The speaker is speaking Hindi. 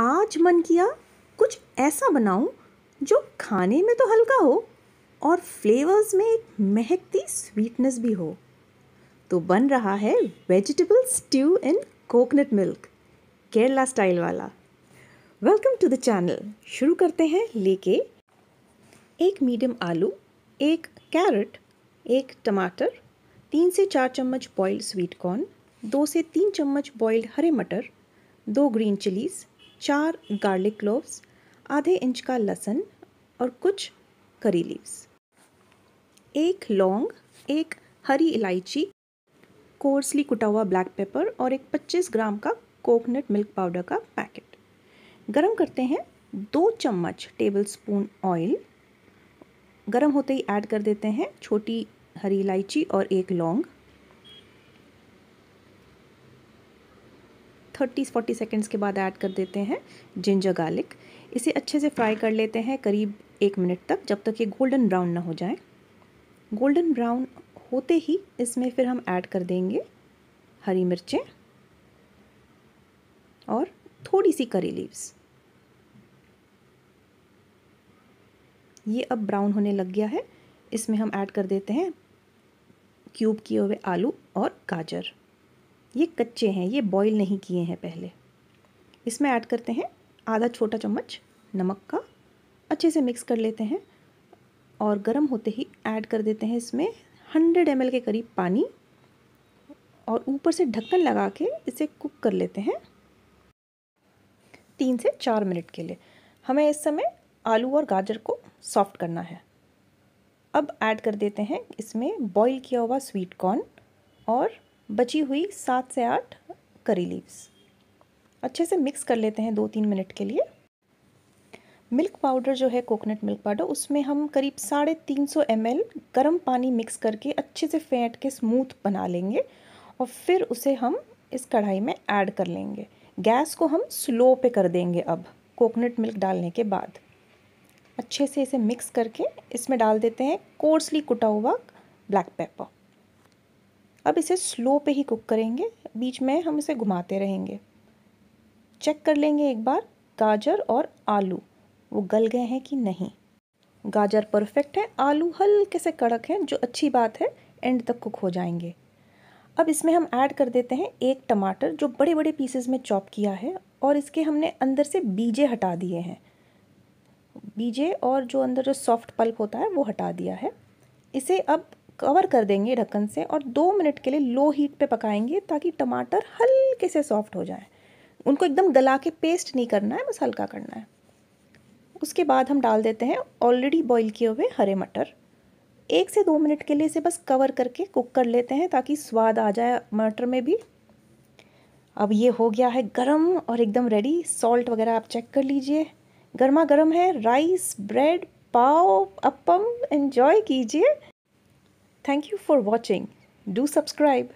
आज मन किया कुछ ऐसा बनाऊं जो खाने में तो हल्का हो और फ्लेवर्स में एक महकती स्वीटनेस भी हो तो बन रहा है vegetable stew in coconut milk Kerala style वाला वेलकम टू द चैनल शुरू करते हैं लेके एक मीडियम आलू एक कैरेट एक टमाटर तीन से चार चम्मच बॉइल्ड स्वीट कॉर्न दो से तीन चम्मच बॉइल्ड हरे मटर दो ग्रीन चिलीज़ चार गार्लिक क्लोव्स आधे इंच का लहसुन और कुछ करी लीव्स एक लौंग एक हरी इलायची कोर्सली कुटा हुआ ब्लैक पेपर और एक 25 ग्राम का कोकोनट मिल्क पाउडर का पैकेट गरम करते हैं दो चम्मच टेबल स्पून ऑयल गरम होते ही ऐड कर देते हैं छोटी हरी इलायची और एक लौंग थर्टी फोर्टी सेकेंड्स के बाद ऐड कर देते हैं जिंजर गार्लिक इसे अच्छे से फ्राई कर लेते हैं करीब एक मिनट तक जब तक ये गोल्डन ब्राउन ना हो जाए गोल्डन ब्राउन होते ही इसमें फिर हम ऐड कर देंगे हरी मिर्चें और थोड़ी सी करी लीव्स ये अब ब्राउन होने लग गया है इसमें हम ऐड कर देते हैं क्यूब किए हुए आलू और गाजर ये कच्चे हैं ये बॉईल नहीं किए हैं पहले इसमें ऐड करते हैं आधा छोटा चम्मच नमक का अच्छे से मिक्स कर लेते हैं और गर्म होते ही ऐड कर देते हैं इसमें हंड्रेड एम के करीब पानी और ऊपर से ढक्कन लगा के इसे कुक कर लेते हैं तीन से चार मिनट के लिए हमें इस समय आलू और गाजर को सॉफ्ट करना है अब ऐड कर देते हैं इसमें बॉईल किया हुआ स्वीट कॉर्न और बची हुई सात से आठ करी लीव्स अच्छे से मिक्स कर लेते हैं दो तीन मिनट के लिए मिल्क पाउडर जो है कोकोनट मिल्क पाउडर उसमें हम करीब साढ़े तीन सौ एम एल गर्म पानी मिक्स करके अच्छे से फेंट के स्मूथ बना लेंगे और फिर उसे हम इस कढ़ाई में ऐड कर लेंगे गैस को हम स्लो पे कर देंगे अब कोकोनट मिल्क डालने के बाद अच्छे से इसे मिक्स करके इसमें डाल देते हैं कोर्सली कुटा हुआ ब्लैक पेपर अब इसे स्लो पे ही कुक करेंगे बीच में हम इसे घुमाते रहेंगे चेक कर लेंगे एक बार गाजर और आलू वो गल गए हैं कि नहीं गाजर परफेक्ट है आलू हल्के से कड़क हैं जो अच्छी बात है एंड तक कुक हो जाएंगे अब इसमें हम ऐड कर देते हैं एक टमाटर जो बड़े बड़े पीसेस में चॉप किया है और इसके हमने अंदर से बीजे हटा दिए हैं बीजे और जो अंदर जो सॉफ्ट पल्प होता है वो हटा दिया है इसे अब कवर कर देंगे ढक्कन से और दो मिनट के लिए लो हीट पे पकाएंगे ताकि टमाटर हल्के से सॉफ्ट हो जाए उनको एकदम गला के पेस्ट नहीं करना है बस हल्का करना है उसके बाद हम डाल देते हैं ऑलरेडी बॉईल किए हुए हरे मटर एक से दो मिनट के लिए इसे बस कवर करके कुक कर लेते हैं ताकि स्वाद आ जाए मटर में भी अब ये हो गया है गर्म और एकदम रेडी सॉल्ट वगैरह आप चेक कर लीजिए गर्मा गर्म है rice bread pav appam enjoy कीजिए Thank you for watching. Do subscribe.